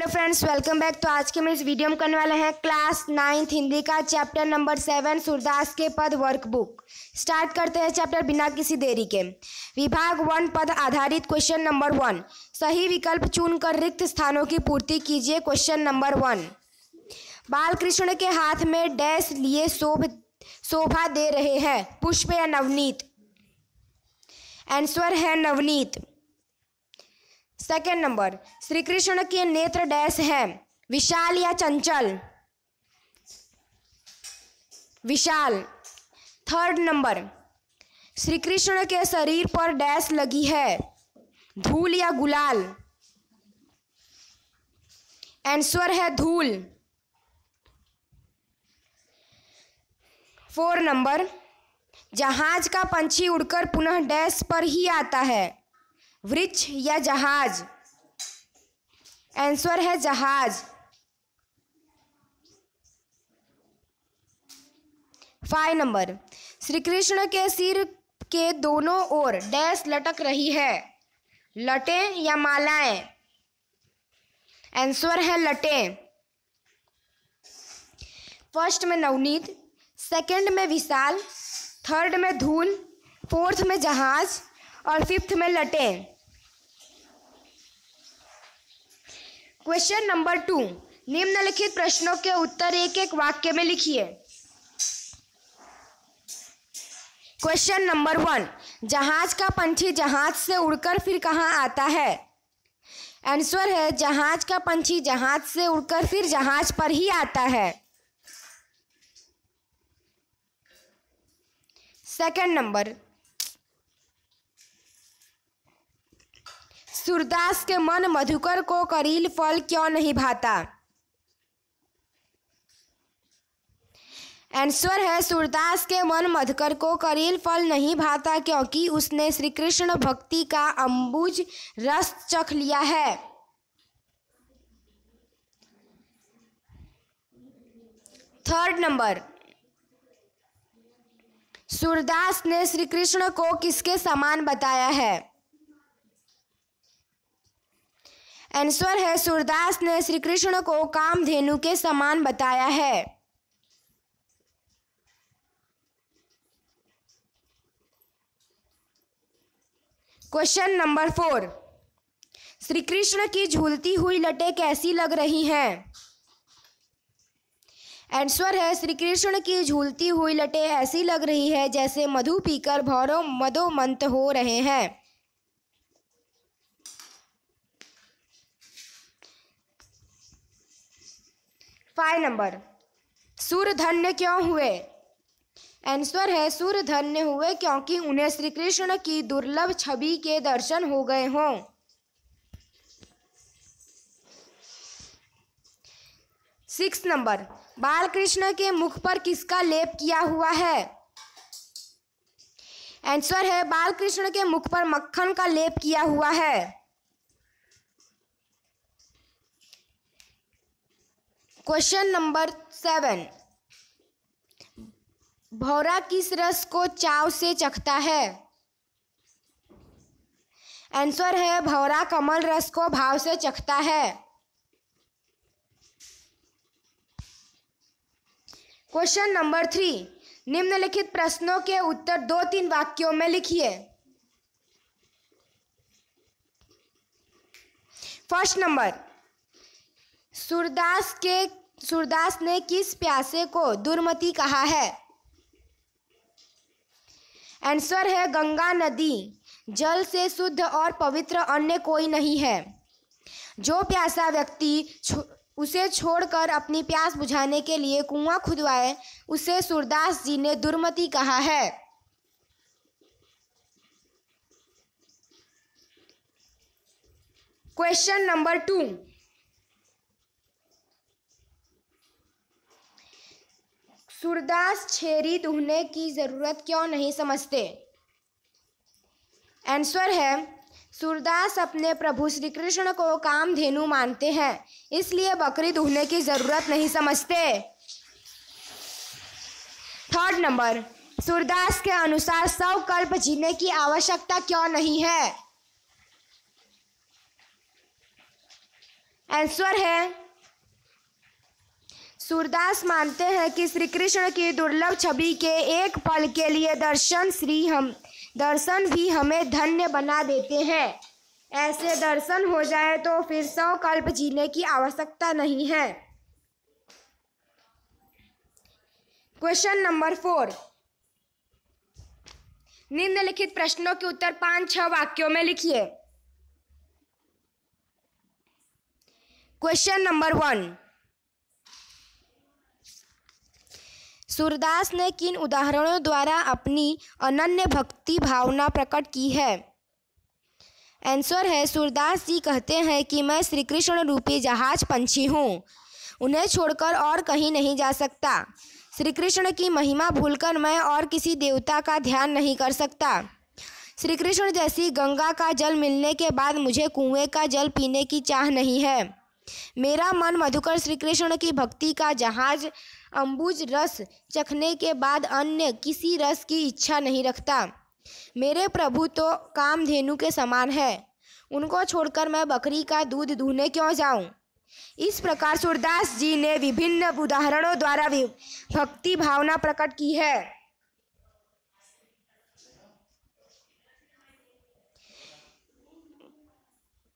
Hello friends welcome back तो आज के मैं इस वीडियो में करने वाले हैं क्लास नाइन्थ हिंदी का चैप्टर नंबर सेवन सूरदास के पद वर्कबुक स्टार्ट करते हैं चैप्टर बिना किसी देरी के विभाग वन पद आधारित क्वेश्चन नंबर वन सही विकल्प चुनकर रिक्त स्थानों की पूर्ति कीजिए क्वेश्चन नंबर वन बालकृष्ण के हाथ में डैश लिए शोभ शोभा दे रहे हैं पुष्प या नवनीत आंसर है नवनीत सेकेंड नंबर श्री कृष्ण के नेत्र डैश है विशाल या चंचल विशाल थर्ड नंबर श्री कृष्ण के शरीर पर डैश लगी है धूल या गुलाल आंसर है धूल फोर नंबर जहाज का पंछी उड़कर पुनः डैश पर ही आता है वृक्ष या जहाज आंसर है जहाज फाइव नंबर श्री कृष्ण के सिर के दोनों ओर डैश लटक रही है लटे या मालाएं आंसर है लटे फर्स्ट में नवनीत सेकंड में विशाल थर्ड में धूल फोर्थ में जहाज और फिफ्थ में लटे क्वेश्चन नंबर टू निम्नलिखित प्रश्नों के उत्तर एक एक वाक्य में लिखिए क्वेश्चन नंबर वन जहाज का पंछी जहाज से उड़कर फिर कहाँ आता है आंसर है जहाज का पंछी जहाज से उड़कर फिर जहाज पर ही आता है सेकंड नंबर सूरदास के मन मधुकर को करील फल क्यों नहीं भाता आंसर है सूरदास के मन मधुकर को करील फल नहीं भाता क्योंकि उसने श्री कृष्ण भक्ति का अंबुज रस चख लिया है थर्ड नंबर सूरदास ने श्री कृष्ण को किसके समान बताया है एंसर है सूरदास ने श्री कृष्ण को कामधेनु के समान बताया है question number four Shri Krishna की झूलती हुई लटे कैसी लग रही हैं आंसर है श्री कृष्ण की झूलती हुई लटे ऐसी लग रही है जैसे मधु पीकर भौरव मधोमंत हो रहे हैं फाइव नंबर सूर्य धन्य क्यों हुए आंसर है सूर्य धन्य हुए क्योंकि उन्हें श्री कृष्ण की दुर्लभ छवि के दर्शन हो गए हों सिक्स नंबर बालकृष्ण के मुख पर किसका लेप किया हुआ है आंसर है बालकृष्ण के मुख पर मक्खन का लेप किया हुआ है क्वेश्चन नंबर सेवन भौरा किस रस को चाव से चखता है आंसर है भौरा कमल रस को भाव से चखता है क्वेश्चन नंबर थ्री निम्नलिखित प्रश्नों के उत्तर दो तीन वाक्यों में लिखिए फर्स्ट नंबर सूरदास के सूरदास ने किस प्यासे को दुर्मति कहा है आंसर है गंगा नदी जल से शुद्ध और पवित्र अन्य कोई नहीं है जो प्यासा व्यक्ति उसे छोड़कर अपनी प्यास बुझाने के लिए कुआं खुदवाए उसे सूरदास जी ने दुर्मति कहा है क्वेश्चन नंबर टू सूरदास छेरी दुहने की ज़रूरत क्यों नहीं समझते आंसर है सूरदास अपने प्रभु श्री कृष्ण को काम धेनु मानते हैं इसलिए बकरी दुहने की ज़रूरत नहीं समझते थर्ड नंबर सूरदास के अनुसार सब कल्प जीने की आवश्यकता क्यों नहीं है आंसर है सूरदास मानते हैं कि श्री कृष्ण की दुर्लभ छवि के एक पल के लिए दर्शन श्री हम दर्शन भी हमें धन्य बना देते हैं ऐसे दर्शन हो जाए तो फिर सौ कल्प जीने की आवश्यकता नहीं है क्वेश्चन नंबर फोर निम्नलिखित प्रश्नों के उत्तर पांच छह वाक्यों में लिखिए क्वेश्चन नंबर वन सूरदास ने किन उदाहरणों द्वारा अपनी अनन्य भक्ति भावना प्रकट की है आंसर है सूरदास जी कहते हैं कि मैं श्री कृष्ण रूपी जहाज पंछी हूँ उन्हें छोड़कर और कहीं नहीं जा सकता श्री कृष्ण की महिमा भूलकर मैं और किसी देवता का ध्यान नहीं कर सकता श्री कृष्ण जैसी गंगा का जल मिलने के बाद मुझे कुएं का जल पीने की चाह नहीं है मेरा मन मधुकर श्री कृष्ण की भक्ति का जहाज अम्बुज रस चखने के बाद अन्य किसी रस की इच्छा नहीं रखता मेरे प्रभु तो कामधेनु के समान है उनको छोड़कर मैं बकरी का दूध दूहने क्यों जाऊं इस प्रकार सूरदास जी ने विभिन्न उदाहरणों द्वारा भक्ति भावना प्रकट की है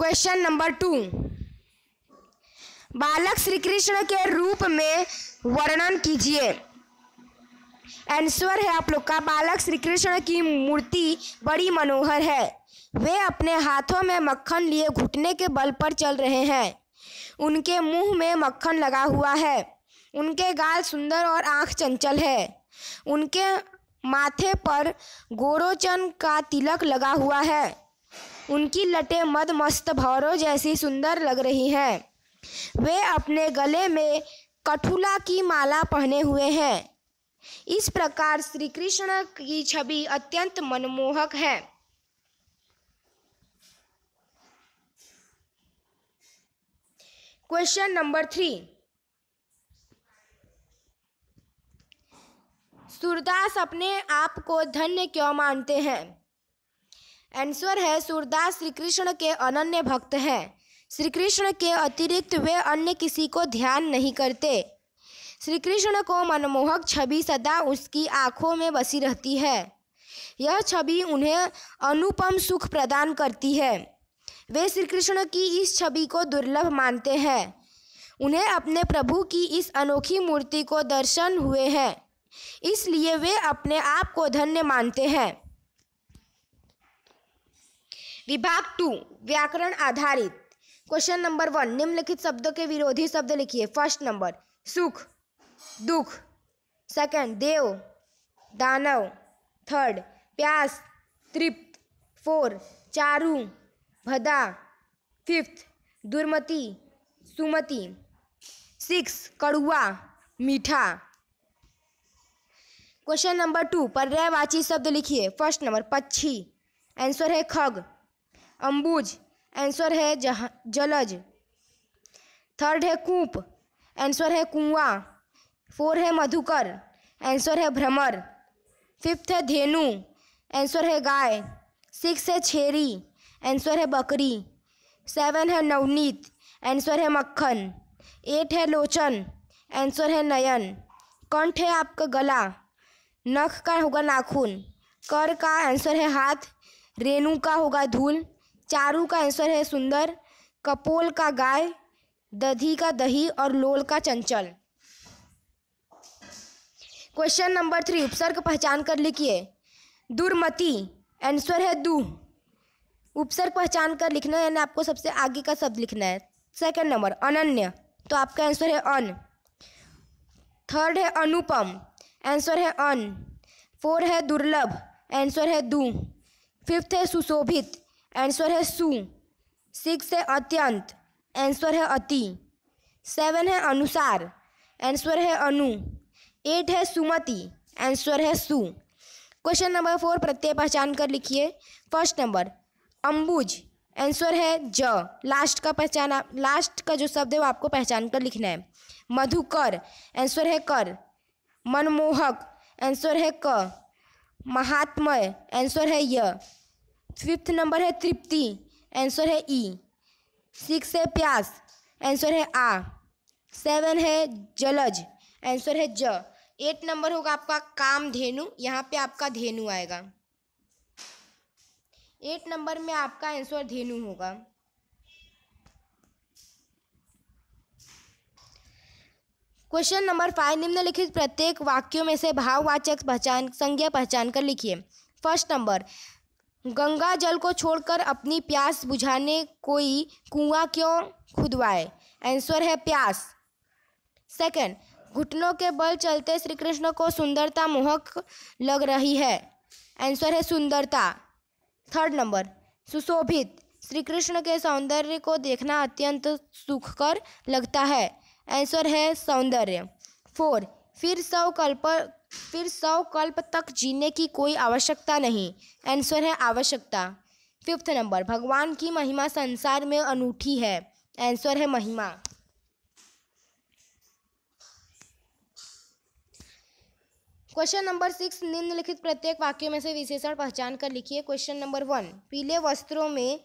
क्वेश्चन नंबर टू बालक श्री कृष्ण के रूप में वर्णन कीजिए आंसर है आप लोग का बालक श्री कृष्ण की मूर्ति बड़ी मनोहर है वे अपने हाथों में मक्खन लिए घुटने के बल पर चल रहे हैं उनके मुंह में मक्खन लगा हुआ है उनके गाल सुंदर और आंख चंचल है उनके माथे पर गोरोचन का तिलक लगा हुआ है उनकी लटे मद मस्त भौरों जैसी सुंदर लग रही हैं वे अपने गले में कठुला की माला पहने हुए हैं इस प्रकार श्री कृष्ण की छवि अत्यंत मनमोहक है क्वेश्चन नंबर थ्री सूरदास अपने आप को धन्य क्यों मानते हैं आंसर है सूरदास श्री कृष्ण के अनन्य भक्त हैं श्री कृष्ण के अतिरिक्त वे अन्य किसी को ध्यान नहीं करते श्री कृष्ण को मनमोहक छवि सदा उसकी आंखों में बसी रहती है यह छवि उन्हें अनुपम सुख प्रदान करती है वे श्री कृष्ण की इस छवि को दुर्लभ मानते हैं उन्हें अपने प्रभु की इस अनोखी मूर्ति को दर्शन हुए हैं इसलिए वे अपने आप को धन्य मानते हैं विभाग टू व्याकरण आधारित क्वेश्चन नंबर वन निम्नलिखित शब्दों के विरोधी शब्द लिखिए फर्स्ट नंबर सुख दुख सेकंड देव दानव थर्ड प्यास तृप्त फोर चारू भदा फिफ्थ दुर्मति सुमति सिक्स कड़ुआ मीठा क्वेश्चन नंबर टू पर्यायवाची शब्द लिखिए फर्स्ट नंबर पक्षी आंसर है खग अंबुज आंसर है जहा जलज थर्ड है कूप आंसर है कुआं फोर है मधुकर आंसर है भ्रमर फिफ्थ है धेनु आंसर है गाय सिक्स है छेरी आंसर है बकरी सेवन है नवनीत आंसर है मक्खन एट है लोचन आंसर है नयन कंठ है आपका गला नख का होगा नाखून कर का आंसर है हाथ रेणु का होगा धूल चारू का आंसर है सुंदर कपोल का गाय दधी का दही और लोल का चंचल क्वेश्चन नंबर थ्री उपसर्ग पहचान कर लिखिए दुर्मति आंसर है दू उपसर्ग पहचान कर लिखना है यानी आपको सबसे आगे का शब्द लिखना है सेकंड नंबर अनन्य तो आपका आंसर है अन थर्ड है अनुपम आंसर है अन फोर है दुर्लभ आंसर है दू फिफ्थ है सुशोभित आंसर है सु सिक्स है अत्यंत आंसर है अति सेवन है अनुसार आंसर है अनु एट है सुमति आंसर है सु क्वेश्चन नंबर फोर प्रत्यय पहचान कर लिखिए फर्स्ट नंबर अम्बुज आंसर है ज लास्ट का पहचान लास्ट का जो शब्द है वो आपको पहचान कर लिखना है मधुकर आंसर है कर मनमोहक आंसर है क महात्मय आंसर है य फिफ्थ नंबर है तृप्ति आंसर है ई e. सिक्स है प्यास आंसर है आ सेवन है जलज आंसर है ज एट नंबर होगा आपका काम धेनु यहाँ पे आपका धेनु आएगा एट नंबर में आपका आंसर धेनु होगा क्वेश्चन नंबर फाइव निम्नलिखित प्रत्येक वाक्यों में से भाववाचक पहचान संज्ञा पहचान कर लिखिए फर्स्ट नंबर गंगा जल को छोड़कर अपनी प्यास बुझाने कोई कुआं क्यों खुदवाए आंसर है प्यास सेकंड घुटनों के बल चलते श्री कृष्ण को सुंदरता मोहक लग रही है आंसर है सुंदरता थर्ड नंबर सुशोभित श्री कृष्ण के सौंदर्य को देखना अत्यंत सुखकर लगता है आंसर है सौंदर्य फोर फिर सौ कल्प फिर सौ कल्प तक जीने की कोई आवश्यकता नहीं आंसर है आवश्यकता फिफ्थ नंबर भगवान की महिमा संसार में अनूठी है आंसर है महिमा क्वेश्चन नंबर सिक्स निम्नलिखित प्रत्येक वाक्य में से विशेषण पहचान कर लिखिए क्वेश्चन नंबर वन पीले वस्त्रों में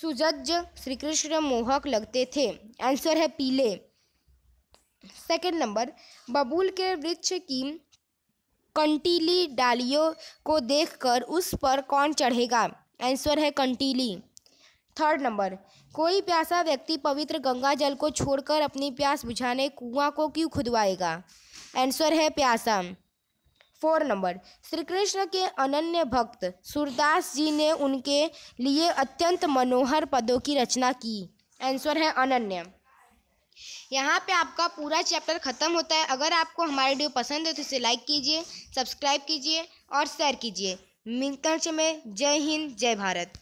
सुजज श्रीकृष्ण मोहक लगते थे आंसर है पीले सेकेंड नंबर बबूल के वृक्ष की कंटीली डालियों को देखकर उस पर कौन चढ़ेगा आंसर है कंटीली थर्ड नंबर कोई प्यासा व्यक्ति पवित्र गंगा जल को छोड़कर अपनी प्यास बुझाने कुआं को क्यों खुदवाएगा आंसर है प्यासा फोर नंबर श्री कृष्ण के अनन्य भक्त सूरदास जी ने उनके लिए अत्यंत मनोहर पदों की रचना की आंसर है अनन्य यहाँ पे आपका पूरा चैप्टर ख़त्म होता है अगर आपको हमारा वीडियो पसंद है तो इसे लाइक कीजिए सब्सक्राइब कीजिए और शेयर कीजिए मिलते मैं जय हिंद जय भारत